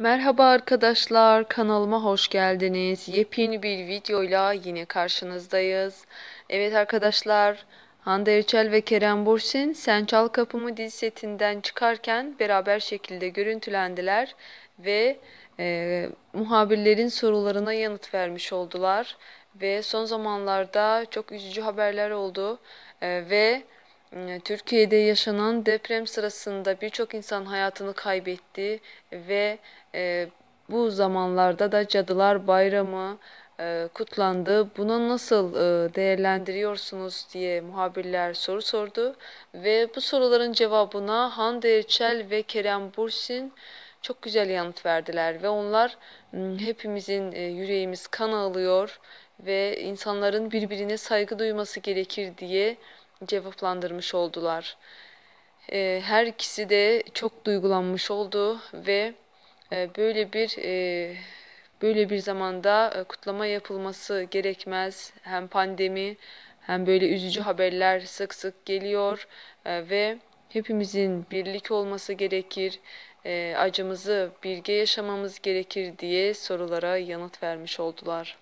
Merhaba arkadaşlar kanalıma hoş geldiniz. Yepyeni bir videoyla yine karşınızdayız. Evet arkadaşlar Hande Erçel ve Kerem Bursin Sen Çal Kapımı dizi setinden çıkarken beraber şekilde görüntülendiler ve e, muhabirlerin sorularına yanıt vermiş oldular. Ve son zamanlarda çok üzücü haberler oldu e, ve ee, Türkiye'de yaşanan deprem sırasında birçok insan hayatını kaybetti ve e, bu zamanlarda da Cadılar Bayramı e, kutlandı. Buna nasıl e, değerlendiriyorsunuz diye muhabirler soru sordu ve bu soruların cevabına Hande Erçel ve Kerem Bursin çok güzel yanıt verdiler ve onlar hmm, hepimizin e, yüreğimiz kan alıyor ve insanların birbirine saygı duyması gerekir diye cevaplandırmış oldular. E, her ikisi de çok duygulanmış oldu ve e, böyle bir e, böyle bir zamanda e, kutlama yapılması gerekmez. Hem pandemi hem böyle üzücü haberler sık sık geliyor e, ve hepimizin birlik olması gerekir. E, acımızı birge yaşamamız gerekir diye sorulara yanıt vermiş oldular.